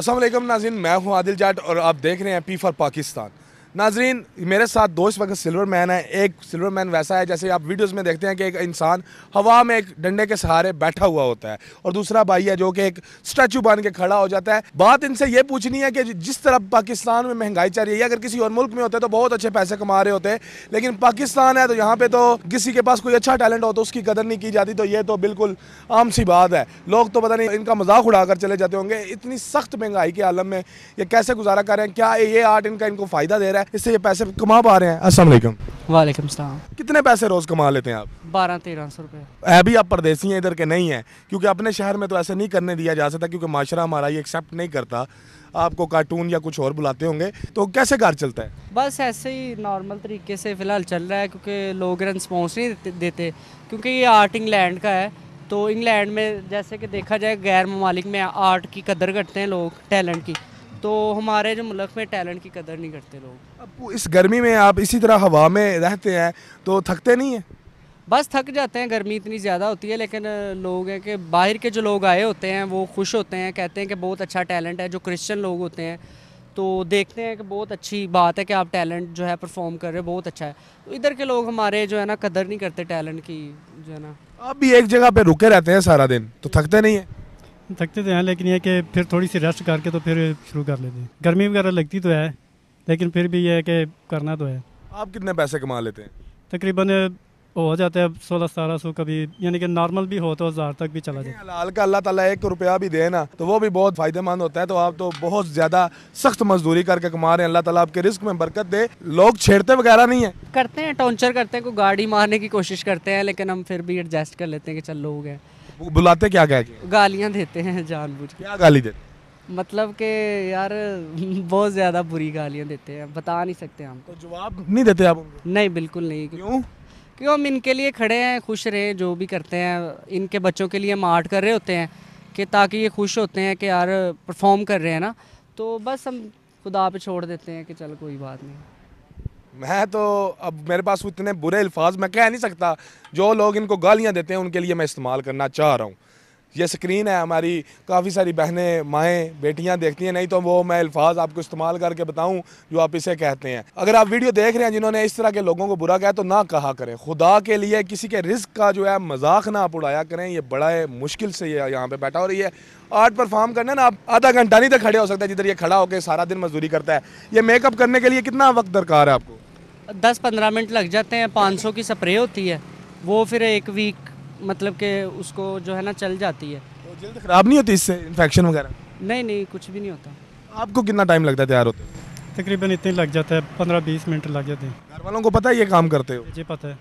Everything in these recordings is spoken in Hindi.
असलम नाजिन मैं हूँ आदिल जाट और आप देख रहे हैं पी फॉर पाकिस्तान नाजरीन मेरे साथ दोस्त वक्त सिल्वर मैन है एक सिल्वर मैन वैसा है जैसे आप वीडियोस में देखते हैं कि एक इंसान हवा में एक डंडे के सहारे बैठा हुआ होता है और दूसरा भाई है जो कि एक स्टैचू बन के खड़ा हो जाता है बात इनसे ये पूछनी है कि जिस तरह पाकिस्तान में महंगाई चल रही है अगर किसी और मुल्क में होते तो बहुत अच्छे पैसे कमा रहे होते लेकिन पाकिस्तान है तो यहाँ पर तो किसी के पास कोई अच्छा टैलेंट हो तो उसकी कदर नहीं की जाती तो ये तो बिल्कुल आम सी बात है लोग तो पता नहीं इनका मजाक उड़ाकर चले जाते होंगे इतनी सख्त महंगाई के आलम में ये कैसे गुजारा करें क्या ये आर्ट इनका इनको फ़ायदा दे रहा है है इससे ये पैसे कमा पा रहे हैं असल वालेकुम सलाम कितने पैसे रोज कमा लेते हैं आप बारह तेरह सौ रुपए है भी आप परदेसी हैं इधर के नहीं हैं क्योंकि अपने शहर में तो ऐसे नहीं करने दिया जा सकता क्योंकि माशरा हमारा ये एक्सेप्ट नहीं करता आपको कार्टून या कुछ और बुलाते होंगे तो कैसे कार चलता है बस ऐसे ही नॉर्मल तरीके से फ़िलहाल चल रहा है क्योंकि लोग रिस्पॉन्स नहीं देते क्योंकि ये आर्ट इंग्लैंड का है तो इंग्लैंड में जैसे कि देखा जाए गैर ममालिक में आर्ट की कदर करते हैं लोग टैलेंट की तो हमारे जो मुल्क में टैलेंट की कदर नहीं करते लोग अब इस गर्मी में आप इसी तरह हवा में रहते हैं तो थकते नहीं हैं बस थक जाते हैं गर्मी इतनी ज़्यादा होती है लेकिन लोग हैं कि बाहर के जो लोग आए होते हैं वो खुश होते हैं कहते हैं कि बहुत अच्छा टैलेंट है जो क्रिश्चियन लोग होते हैं तो देखते हैं कि बहुत अच्छी बात है कि आप टैलेंट जो है परफॉर्म कर रहे हो बहुत अच्छा है तो इधर के लोग हमारे जो है ना कदर नहीं करते टैलेंट की जो है ना आप भी एक जगह पे रुके रहते हैं सारा दिन तो थकते नहीं हैं थकते तो हैं लेकिन यह कि फिर थोड़ी सी रेस्ट करके तो फिर शुरू कर लेते हैं गर्मी वगैरह लगती तो है लेकिन फिर भी यह है कि करना तो है आप कितने पैसे कमा लेते हैं तकरीबन हो जाते हैं सोलह सतारह सौ कभी यानी कि नॉर्मल भी हो तो हज़ार तक भी चला जाए हलाल का अल्लाह ताला एक रुपया भी दे ना तो वो भी बहुत फ़ायदेमंद होता है तो आप तो बहुत ज़्यादा सख्त मजदूरी करके कमा रहे हैं अल्लाह ताला आपके रिस्क में बरकत दे लोग छेड़ते वगैरह नहीं है करते हैं टॉर्चर करते हैं कोई गाड़ी मारने की कोशिश करते हैं लेकिन हम फिर भी एडजस्ट कर लेते हैं कि चल लोग हैं बुलाते क्या क्या गालियाँ देते हैं जानबूझ क्या गाली देते मतलब के यार बहुत ज़्यादा बुरी गालियाँ देते हैं बता नहीं सकते हम तो जवाब नहीं देते आप नहीं बिल्कुल नहीं क्यों क्यों हम इनके लिए खड़े हैं खुश रहे जो भी करते हैं इनके बच्चों के लिए हम आर्ट कर रहे होते हैं कि ताकि ये खुश होते हैं कि यार परफॉर्म कर रहे हैं ना तो बस हम खुदा पे छोड़ देते हैं कि चलो कोई बात नहीं मैं तो अब मेरे पास उतने बुरे अल्फाज मैं कह नहीं सकता जो लोग इनको गालियाँ देते हैं उनके लिए मैं इस्तेमाल करना चाह रहा हूँ ये स्क्रीन है हमारी काफ़ी सारी बहनें माएँ बेटियाँ देखती हैं नहीं तो वो मैं अल्फाज आपको इस्तेमाल करके बताऊँ जो आप इसे कहते हैं अगर आप वीडियो देख रहे हैं जिन्होंने इस तरह के लोगों को बुरा कहा तो ना कहा करें खुदा के लिए किसी के रिस्क का जो है मजाक ना आप उड़ाया करें ये बड़ा मुश्किल से ये यहाँ पर बैठा हो रही है आर्ट परफॉर्म करना ना आप आधा घंटा नहीं तक खड़े हो सकते जिधर ये खड़ा होकर सारा दिन मजदूरी करता है ये मेकअप करने के लिए कितना वक्त दरकार है आपको दस पंद्रह मिनट लग जाते हैं पाँच सौ की स्प्रे होती है वो फिर एक वीक मतलब के उसको जो है ना चल जाती है तो जल्द ख़राब नहीं होती इससे इन्फेक्शन वगैरह नहीं नहीं कुछ भी नहीं होता आपको कितना टाइम लगता है तैयार होते तकरीबन इतने लग जाते हैं पंद्रह बीस मिनट लग जाते हैं घर वालों को पता है ये काम करते हो जी पता है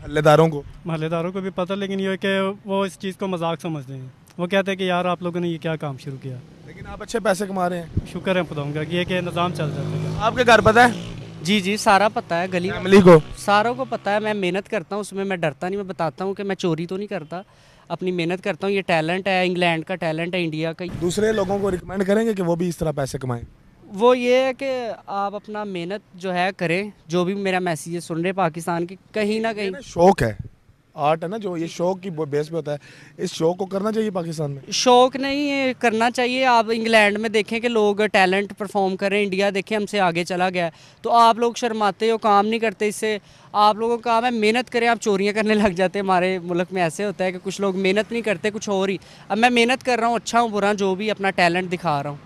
महल्लेदारों को महल्लेदारों को भी पता लेकिन ये कि वो इस चीज़ को मजाक समझते हैं वो कहते हैं कि यार आप लोगों ने ये क्या काम शुरू किया लेकिन आप अच्छे पैसे कमा रहे हैं शुक्र है खुदाऊँगा कि ये निज़ाम चल जाता है आपके घर पता है जी जी सारा पता है गली फैमिली को सारों को पता है मैं मेहनत करता हूँ उसमें मैं डरता नहीं मैं बताता हूँ कि मैं चोरी तो नहीं करता अपनी मेहनत करता हूँ ये टैलेंट है इंग्लैंड का टैलेंट है इंडिया का दूसरे लोगों को रिकमेंड करेंगे कि वो भी इस तरह पैसे कमाएं वो ये है कि आप अपना मेहनत जो है करें जो भी मेरा मैसेज सुन रहे पाकिस्तान की कहीं ना कहीं शौक है आर्ट है ना जो ये शौक की बेस पे होता है इस शौक को करना चाहिए पाकिस्तान में शौक नहीं है करना चाहिए आप इंग्लैंड में देखें कि लोग टैलेंट परफॉर्म कर रहे हैं इंडिया देखें हमसे आगे चला गया तो आप लोग शर्माते हो काम नहीं करते इससे आप लोगों का काम है मेहनत करें आप चोरियाँ करने लग जाते हैं हमारे मुल्क में ऐसे होता है कि कुछ लोग मेहनत नहीं करते कुछ और ही अब मैं मेहनत कर रहा हूँ अच्छा हूँ बुरा जो भी अपना टैलेंट दिखा रहा हूँ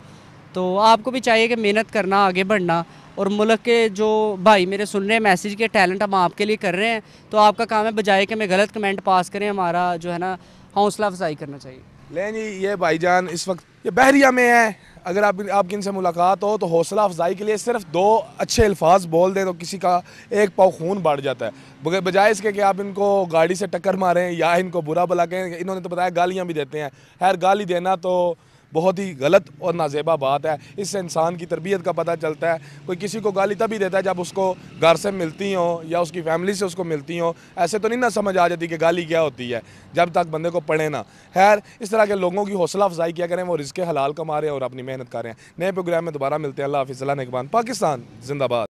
तो आपको भी चाहिए कि मेहनत करना आगे बढ़ना और मुल्क के जो भाई मेरे सुन रहे हैं मैसेज के टैलेंट हम आपके लिए कर रहे हैं तो आपका काम है बजाय कि हमें गलत कमेंट पास करें हमारा जो है ना हौसला अफजाई करना चाहिए लें जी ये भाईजान इस वक्त ये बहरिया में है अगर आप आपकी इनसे मुलाकात हो तो हौसला अफजाई के लिए सिर्फ दो अच्छे अल्फाज बोल दें तो किसी का एक पाव खून बढ़ जाता है बजाय इसके कि आप इनको गाड़ी से टक्कर मारें या इनको बुरा बुला कहें इन्होंने तो बताया गालियाँ भी देते हैं खैर गाली देना तो बहुत ही गलत और नाजेबा बात है इससे इंसान की तरबियत का पता चलता है कोई किसी को गाली तभी देता है जब उसको घर से मिलती हो या उसकी फैमिली से उसको मिलती हो ऐसे तो नहीं ना समझ आ जाती कि गाली क्या होती है जब तक बंदे को पढ़े ना खैर इस तरह के लोगों की हौसला अफजाई किया करें वो रिस्क हलाल कमा रहे हैं और अपनी मेहनत कर रहे हैं नए प्रोग्राम में दोबारा मिलते हैं अल्लाह हाफिज़ अल्लाह पाकिस्तान जिंदाबाद